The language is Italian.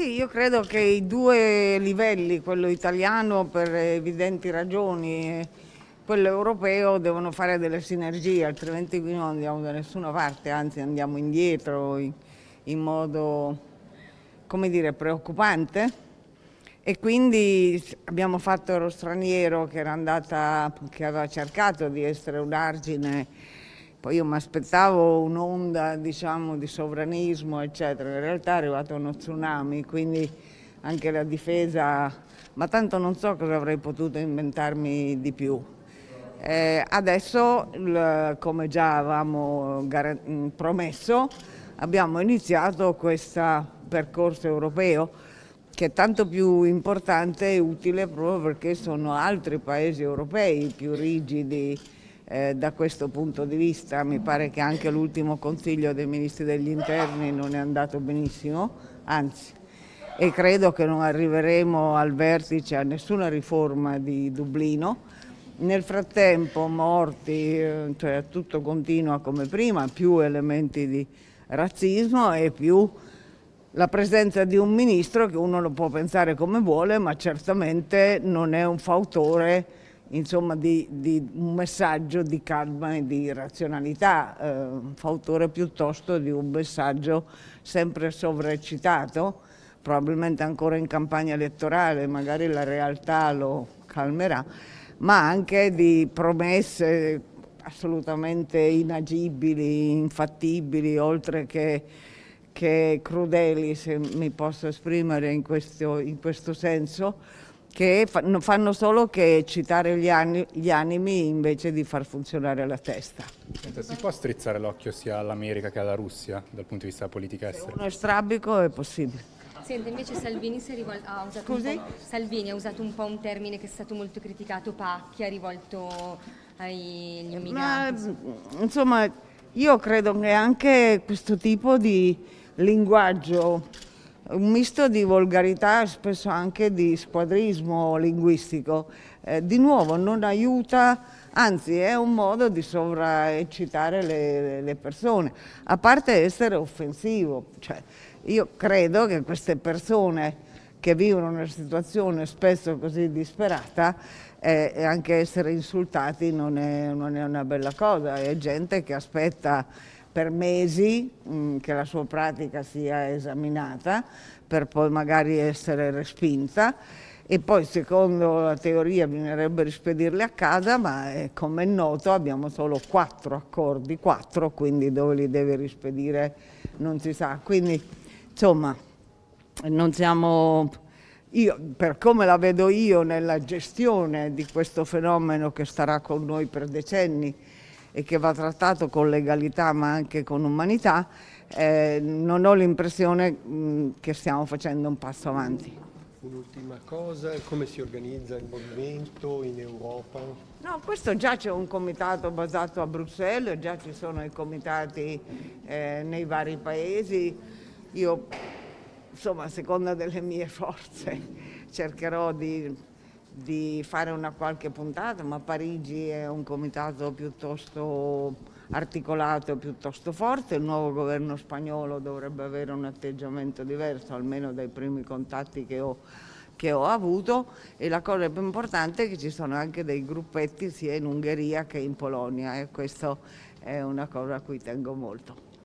Sì, io credo che i due livelli, quello italiano per evidenti ragioni e quello europeo, devono fare delle sinergie, altrimenti qui non andiamo da nessuna parte, anzi andiamo indietro in, in modo, come dire, preoccupante. E quindi abbiamo fatto lo Straniero che, andata, che aveva cercato di essere un argine poi io mi aspettavo un'onda diciamo, di sovranismo, eccetera. In realtà è arrivato uno tsunami, quindi anche la difesa, ma tanto non so cosa avrei potuto inventarmi di più. Eh, adesso, come già avevamo mm, promesso, abbiamo iniziato questo percorso europeo che è tanto più importante e utile proprio perché sono altri paesi europei più rigidi eh, da questo punto di vista mi pare che anche l'ultimo consiglio dei ministri degli interni non è andato benissimo, anzi e credo che non arriveremo al vertice a nessuna riforma di Dublino. Nel frattempo morti, eh, cioè tutto continua come prima, più elementi di razzismo e più la presenza di un ministro che uno lo può pensare come vuole, ma certamente non è un fautore insomma, di, di, un messaggio di calma e di razionalità, eh, fautore piuttosto di un messaggio sempre sovraeccitato, probabilmente ancora in campagna elettorale, magari la realtà lo calmerà, ma anche di promesse assolutamente inagibili, infattibili, oltre che, che crudeli, se mi posso esprimere in questo, in questo senso, che fanno solo che citare gli, anni, gli, animi invece di far funzionare la testa. Senta, si può strizzare l'occhio sia all'America che alla Russia dal punto di vista della politica estera? Se uno è strabico è possibile. Senta, invece Salvini, ha usato Salvini ha usato un po' un termine che è stato molto criticato, pacchia, rivolto agli immigrati. Ma, insomma, io credo che anche questo tipo di linguaggio un misto di volgarità e spesso anche di squadrismo linguistico. Eh, di nuovo non aiuta, anzi è un modo di sovraeccitare le, le persone, a parte essere offensivo. Cioè, io credo che queste persone che vivono una situazione spesso così disperata, eh, anche essere insultati non è, non è una bella cosa, è gente che aspetta per mesi mh, mm, che la sua pratica sia esaminata per poi magari essere respinta e poi secondo la teoria bisognerebbe rispedirle a casa, ma eh, come è noto abbiamo solo quattro accordi, quattro, quindi dove li deve rispedire non si sa. Quindi insomma, non siamo... Io, per come la vedo io nella gestione di questo fenomeno che starà con noi per decenni, e che va trattato con legalità ma anche con umanità, eh, non ho l'impressione mm, che stiamo facendo un passo avanti. Un'ultima cosa, come si organizza il movimento in Europa? No, questo già c'è un comitato basato a Bruxelles, già ci sono i comitati eh, nei vari paesi. Io, insomma, a seconda delle mie forze cercherò di di fare una qualche puntata, ma Parigi è un comitato piuttosto articolato, piuttosto forte, il nuovo governo spagnolo dovrebbe avere un atteggiamento diverso, almeno dai primi contatti che ho, che ho avuto e la cosa più importante è che ci sono anche dei gruppetti sia in Ungheria che in Polonia e questa è una cosa a cui tengo molto.